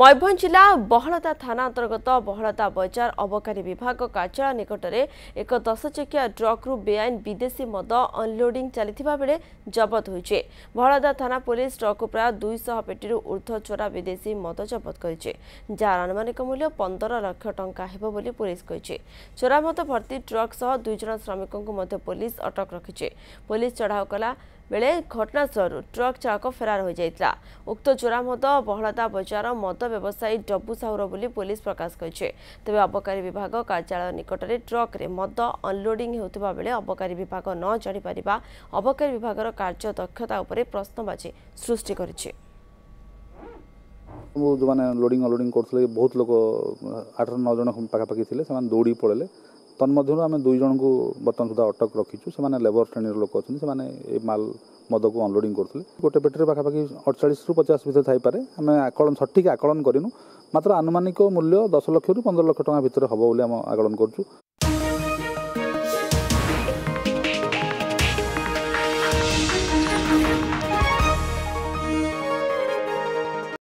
ମୟୂରଭଞ୍ଜ ଜିଲ୍ଲା ବହଳତା ଥାନା ଅନ୍ତର୍ଗତ ବହଳତା ବଜାର ଅବକାରୀ ବିଭାଗ କାର୍ଯ୍ୟାଳୟ ନିକଟରେ ଏକ ଦଶଚକିଆ ଟ୍ରକ୍ରୁ ବେଆଇନ ବିଦେଶୀ ମଦ ଅନ୍ଲୋଡିଂ ଚାଲିଥିବା ବେଳେ ଜବତ ହୋଇଛି ବହଳତା ଥାନା ପୋଲିସ ଟ୍ରକ୍କୁ ପ୍ରାୟ ଦୁଇଶହ ପେଟିରୁ ଉର୍ଦ୍ଧ୍ୱ ଚୋରା ବିଦେଶୀ ମଦ ଜବତ କରିଛି ଯାହାର ଆନୁମାନିକ ମୂଲ୍ୟ ପନ୍ଦର ଲକ୍ଷ ଟଙ୍କା ହେବ ବୋଲି ପୋଲିସ କହିଛି ଚୋରା ମଦ ଭର୍ତ୍ତି ଟ୍ରକ୍ ସହ ଦୁଇଜଣ ଶ୍ରମିକଙ୍କୁ ମଧ୍ୟ ପୋଲିସ ଅଟକ ରଖିଛି ପୋଲିସ ଚଢ଼ାଉ କଲା ବେଳେ ଘଟଣାସ୍ଥଳରୁ ଟ୍ରକ୍ ଚାଳକ ଫେରାର ହୋଇଯାଇଥିଲା ଉକ୍ତ ଚୋରାମଦ ବହଳତା ବଜାର ମଦ ବ୍ୟବସାୟୀ ଡବୁ ସାହୁର ବୋଲି ପୋଲିସ ପ୍ରକାଶ କରିଛି ତେବେ ଅବକାରୀ ବିଭାଗ କାର୍ଯ୍ୟାଳୟ ନିକଟରେ ଟ୍ରକ୍ରେ ମଦ ଅନ୍ଲୋଡିଂ ହେଉଥିବା ବେଳେ ଅବକାରୀ ବିଭାଗ ନ ଚଢ଼ିପାରିବା ଅବକାରୀ ବିଭାଗର କାର୍ଯ୍ୟ ଦକ୍ଷତା ଉପରେ ପ୍ରଶ୍ନବାଚୀ ସୃଷ୍ଟି କରିଛି ଯେଉଁମାନେ ଲୋଡିଂ ଅନ୍ଲୋଡିଂ କରୁଥିଲେ ବହୁତ ଲୋକ ଆଠ ନଅ ଜଣ ପାଖାପାଖି ଥିଲେ ସେମାନେ ଦୌଡ଼ି ପଳେଇଲେ ତନ୍ମଧ୍ୟରୁ ଆମେ ଦୁଇ ଜଣଙ୍କୁ ବର୍ତ୍ତମାନ ସୁଦ୍ଧା ଅଟକ ରଖିଛୁ ସେମାନେ ଲେବର ଶ୍ରେଣୀର ଲୋକ ଅଛନ୍ତି ସେମାନେ ଏ ମାଲ ମଦକୁ ଅନଲୋଡିଂ କରୁଥିଲେ ଗୋଟେ ପେଟରେ ପାଖାପାଖି ଅଠଚାଳିଶରୁ ପଚାଶ ଭିତରେ ଥାଇପାରେ ଆମେ ଆକଳନ ସଠିକ୍ ଆକଳନ କରିନୁ ମାତ୍ର ଆନୁମାନିକ ମୂଲ୍ୟ ଦଶ ଲକ୍ଷରୁ ପନ୍ଦର ଲକ୍ଷ ଟଙ୍କା ଭିତରେ ହେବ ବୋଲି ଆମେ ଆକଳନ କରୁଛୁ